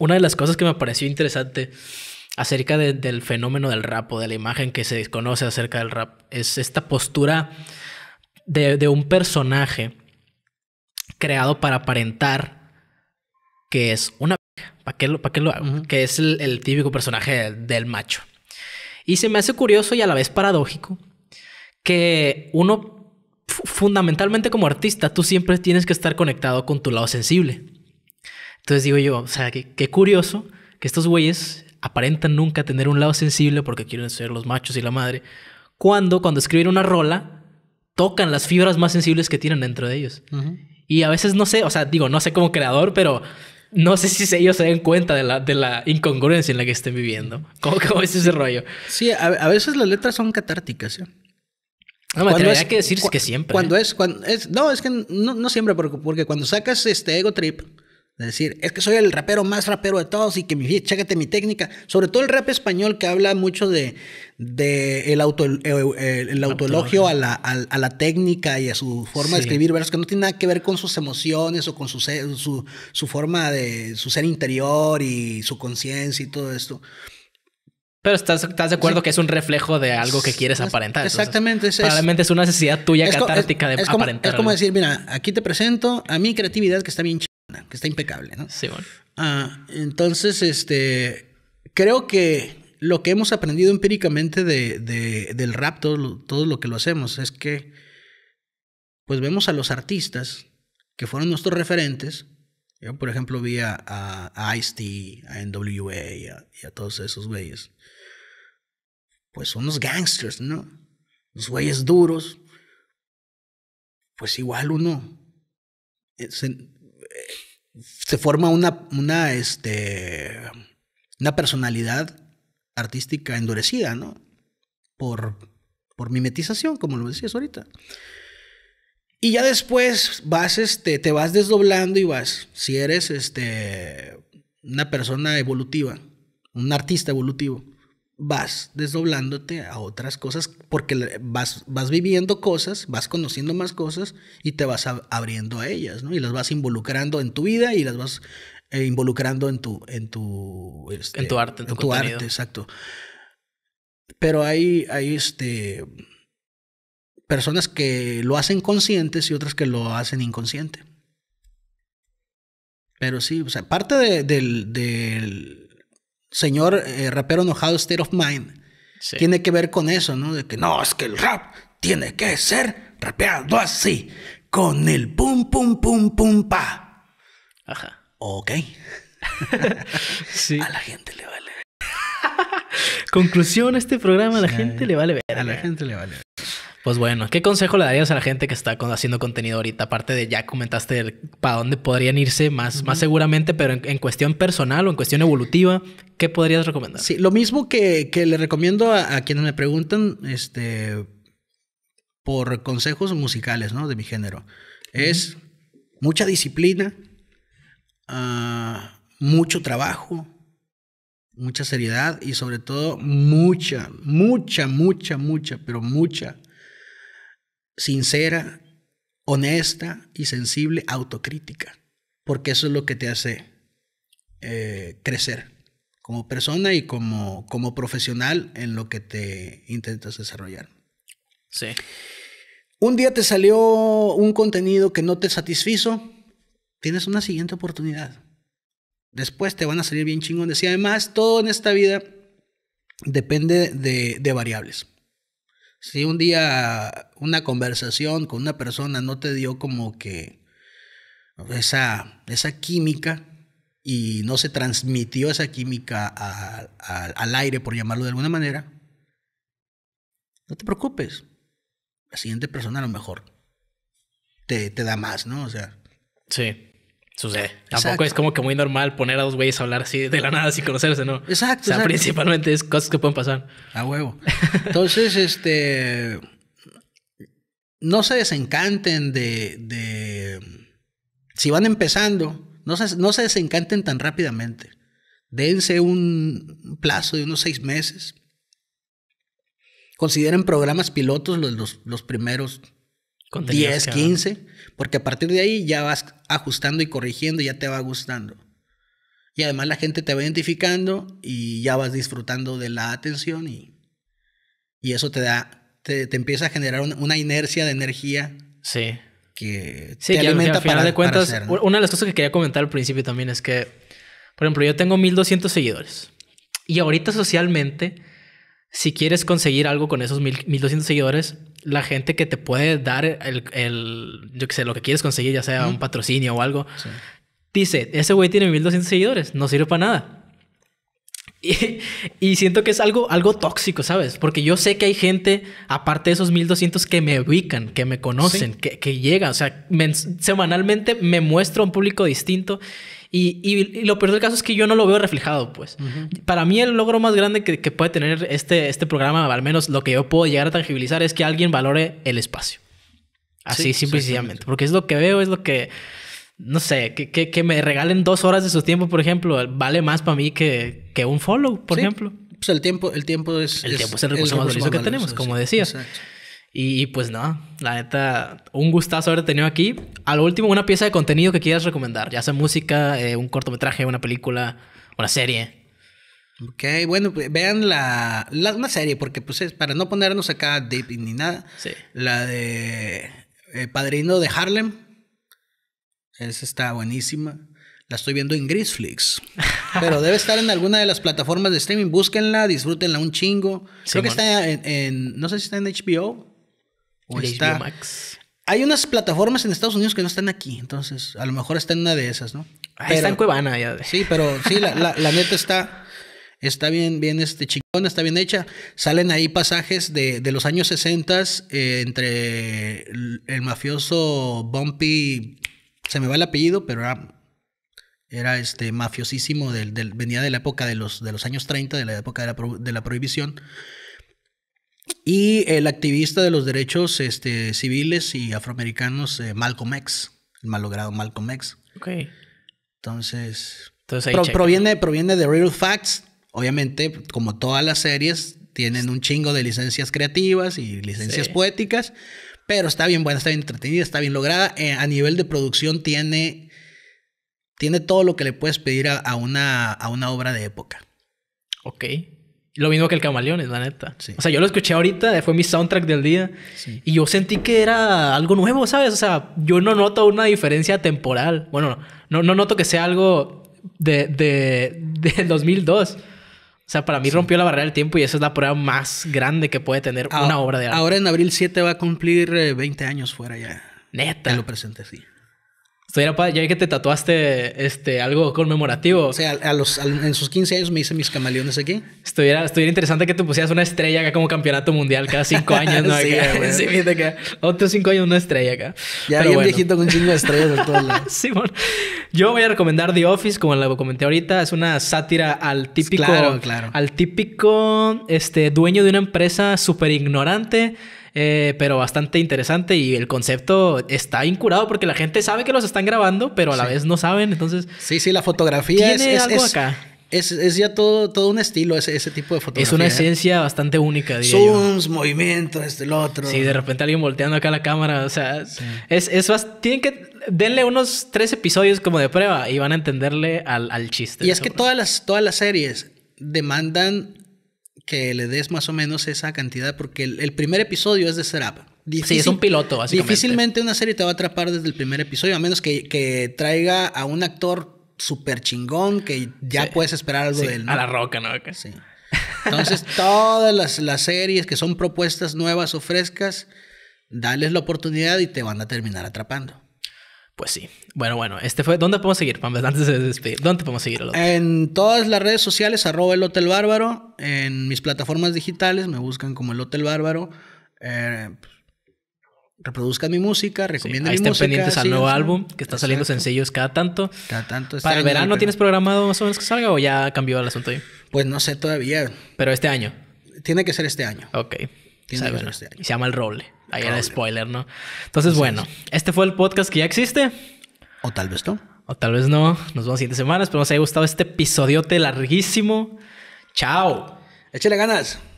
Una de las cosas que me pareció interesante acerca del fenómeno del rap o de la imagen que se desconoce acerca del rap es esta postura de, un personaje creado para aparentar que es una... ¿Para para Que es el, el típico personaje del macho. Y se me hace curioso y a la vez paradójico que uno fundamentalmente como artista, tú siempre tienes que estar conectado con tu lado sensible. Entonces digo yo, o sea, qué, curioso que estos güeyes aparentan nunca tener un lado sensible porque quieren ser los machos y la madre, cuando cuando escriben una rola tocan las fibras más sensibles que tienen dentro de ellos. Y a veces no sé, o sea, digo, no sé como creador, pero no sé si ellos se den cuenta de la, de la incongruencia en la que estén viviendo. ¿Cómo, es ese rollo? Sí, a, veces las letras son catárticas. ¿sí? ¿eh? No, que decir que siempre. Cuando ¿eh? es, cuando es, no, es que no, siempre, porque, porque cuando sacas este Ego Trip, decir, es que soy el rapero más rapero de todos y que mi, chécate mi técnica. Sobre todo el rap español que habla mucho de, de el, auto, el, a la, a, la, técnica y a su forma de escribir versos que no tiene nada que ver con sus emociones o con su, su, forma de su ser interior y su conciencia y todo esto. Pero estás, estás, de acuerdo que es un reflejo de algo que quieres aparentar. Exactamente. es, es una necesidad tuya catártica de aparentar. Es como decir, mira, aquí te presento a mi creatividad que está bien que está impecable, ¿no? Sí, bueno. Ah, entonces, este, creo que lo que hemos aprendido empíricamente de, del rap, todo, lo que lo hacemos, es que, pues vemos a los artistas que fueron nuestros referentes, yo, por ejemplo, vi a, a, Ice-T, a NWA y a, todos esos güeyes. Pues son los gangsters, ¿no? Los güeyes duros. Pues igual uno eh, se forma una, una, este, una personalidad artística endurecida, ¿no? Por, por mimetización, como lo decías ahorita. Y ya después vas, este, te vas desdoblando y vas, si eres este, una persona evolutiva, un artista evolutivo, vas desdoblándote a otras cosas porque vas, vas viviendo cosas, vas conociendo más cosas y te vas abriendo a ellas, ¿no? Y las vas involucrando en tu vida y las vas eh, involucrando en tu... En tu, este, en tu arte, en tu, arte, exacto. Pero hay, hay este, personas que lo hacen conscientes y otras que lo hacen inconsciente. Pero sí, o sea, parte de, del señor eh, rapero enojado State of Mind tiene que ver con eso, ¿no? De que no, es que el rap tiene que ser rapeado así, con el pum, pum, pum, pum, pa. Ajá. Ok. sí. A la gente le vale. Conclusión, este programa a la gente le vale ver. A la gente le vale ver. Pues bueno, ¿qué consejo le darías a la gente que está haciendo contenido ahorita? Aparte de ya comentaste para dónde podrían irse más, más seguramente, pero en, cuestión personal o en cuestión evolutiva, ¿qué podrías recomendar? Sí, lo mismo que, le recomiendo a, quienes me preguntan este, por consejos musicales, ¿no? De mi género. Es mucha disciplina, ah, mucho trabajo, mucha seriedad y sobre todo mucha, mucha, mucha, mucha, pero mucha sincera, honesta y sensible autocrítica, porque eso es lo que te hace eh, crecer como persona y como, como profesional en lo que te intentas desarrollar. Sí. Un día te salió un contenido que no te satisfizo, tienes una siguiente oportunidad. Después te van a salir bien chingones. Y además, todo en esta vida depende de, de variables si un día una conversación con una persona no te dio como que esa, esa química y no se transmitió esa química al aire, por llamarlo de alguna manera, no te preocupes. La siguiente persona a lo mejor te, te da más, ¿no? O sea. Sí sucede. Tampoco es como que muy normal poner a dos güeyes a hablar así de la nada sin conocerse, ¿no? Exacto. O sea, principalmente es cosas que pueden pasar. A huevo. Entonces, este. No se desencanten de. de si van empezando, no se, no se desencanten tan rápidamente. Dense un plazo de unos seis meses. Consideren programas pilotos los, los, primeros 10, 15. Porque a partir de ahí ya vas ajustando y corrigiendo, ya te va gustando. Y además la gente te va identificando y ya vas disfrutando de la atención y, y eso te da, te, empieza a generar una, inercia de energía. Sí. Que te alimenta para, de cuentas, hacer, una de las cosas que quería comentar al principio también es que, por ejemplo, yo tengo 1200 seguidores. Y ahorita socialmente si quieres conseguir algo con esos 1200 seguidores, la gente que te puede dar el, yo qué sé, lo que quieres conseguir, ya sea un patrocinio o algo, dice, ese güey tiene 1200 seguidores, no sirve para nada. Y, y, siento que es algo, algo tóxico, ¿sabes? Porque yo sé que hay gente, aparte de esos 1200, que me ubican, que me conocen, que, que llegan. O sea, semanalmente me muestro a un público distinto. Y, y, lo peor del caso es que yo no lo veo reflejado, pues. Para mí el logro más grande que, que, puede tener este, este programa, al menos lo que yo puedo llegar a tangibilizar, es que alguien valore el espacio. Así, simple y sencillamente. Porque es lo que veo, es lo que no sé, que, me regalen dos horas de su tiempo, por ejemplo, vale más para mí que, un follow, por ejemplo. Pues el tiempo, el tiempo es... El tiempo es el recurso, más valioso que tenemos, como decías. Y, pues no, la neta, un gustazo haber tenido aquí. A lo último, una pieza de contenido que quieras recomendar, ya sea música, eh, un cortometraje, una película, una serie. Ok, bueno, pues, vean la, la, una serie, porque pues es para no ponernos acá deep ni nada. La de eh, Padrino de Harlem. Esa está buenísima. La estoy viendo en Grisflix. Pero debe estar en alguna de las plataformas de streaming. Búsquenla, disfrútenla un chingo. Creo que está en, No sé si está en HBO. O Hay unas plataformas en Estados Unidos que no están aquí. Entonces, a lo mejor está en una de esas, ¿no? está en Cuevana ya. Sí, pero sí, la, la, neta está. Está bien, bien este chingona, está bien hecha. Salen ahí pasajes de, los años 60 eh, entre el mafioso Bumpy se me va el apellido, pero era, este mafiosísimo, del, venía de la época de los, de los años 30, de la época de la, prohibición. Y el activista de los derechos este, civiles y afroamericanos, eh, Malcolm X, el malogrado Malcolm X. Ok. Entonces, Entonces proviene, proviene de Real Facts. Obviamente, como todas las series, tienen un chingo de licencias creativas y licencias poéticas, pero está bien buena, está bien entretenida, está bien lograda. Eh, a nivel de producción tiene, tiene todo lo que le puedes pedir a, una, a una obra de época. Ok. Lo mismo que el camaleón, la neta. O sea, yo lo escuché ahorita, eh, fue mi soundtrack del día. Y yo sentí que era algo nuevo, ¿sabes? O sea, yo no noto una diferencia temporal. Bueno, no, no noto que sea algo de, de, de 2002. O sea, para mí rompió la barrera del tiempo y esa es la prueba más grande que puede tener una ah, obra de arte. Ahora en abril 7 va a cumplir 20 eh, años fuera ya. Neta. Te lo presenté, sí. Estuviera ya que te tatuaste este, algo conmemorativo. O sea, a los, en sus 15 años me hice mis camaleones aquí. Estuviera, interesante que te pusieras una estrella acá como campeonato mundial cada cinco años, ¿no? sí, sí, Otros oh, cinco años una estrella acá. Ya bien viejito con un chingo de estrellas en todos lados. sí, bueno. Yo voy a recomendar The Office, como lo comenté ahorita. Es una sátira al típico... Claro, claro. Al típico este, dueño de una empresa súper ignorante eh, pero bastante interesante y el concepto está incurado porque la gente sabe que los están grabando, pero a la vez no saben, entonces... Sí, sí, la fotografía es, algo acá? Es, ya todo, todo un estilo ese, ese tipo de fotografía. Es una ¿eh? esencia bastante única, Zooms, movimientos, este, el otro. Sí, de repente alguien volteando acá la cámara. O sea, es, es tienen que... Denle unos tres episodios como de prueba y van a entenderle al, chiste. Y es que todas las, todas las series demandan que le des más o menos esa cantidad, porque el, primer episodio es de Serapa. sí, es un piloto, básicamente. Difícilmente una serie te va a atrapar desde el primer episodio, a menos que, traiga a un actor súper chingón que ya puedes esperar algo A la roca, ¿no? Sí. Entonces, todas las, las, series que son propuestas nuevas o frescas, dales la oportunidad y te van a terminar atrapando. Pues sí. Bueno, bueno, este fue. ¿Dónde podemos seguir, Antes de despedir, ¿dónde podemos seguir? En todas las redes sociales, arroba el Hotel Bárbaro. En mis plataformas digitales me buscan como el Hotel Bárbaro. Eh, reproduzcan mi música, recomienden música. ahí estén pendientes al nuevo álbum que está saliendo sencillos cada tanto. Cada tanto. Para el verano, ¿tienes programado más o menos que salga o ya cambió el asunto ahí? Pues no sé todavía. Pero este año. Tiene que ser este año. Ok. Y se llama El Roble. Ahí era spoiler, ¿no? Entonces, bueno, este fue el podcast que ya existe. O tal vez no. O tal vez no. Nos vemos siguiente semanas. Espero que os haya gustado este episodiote larguísimo. Chao. Échale ganas.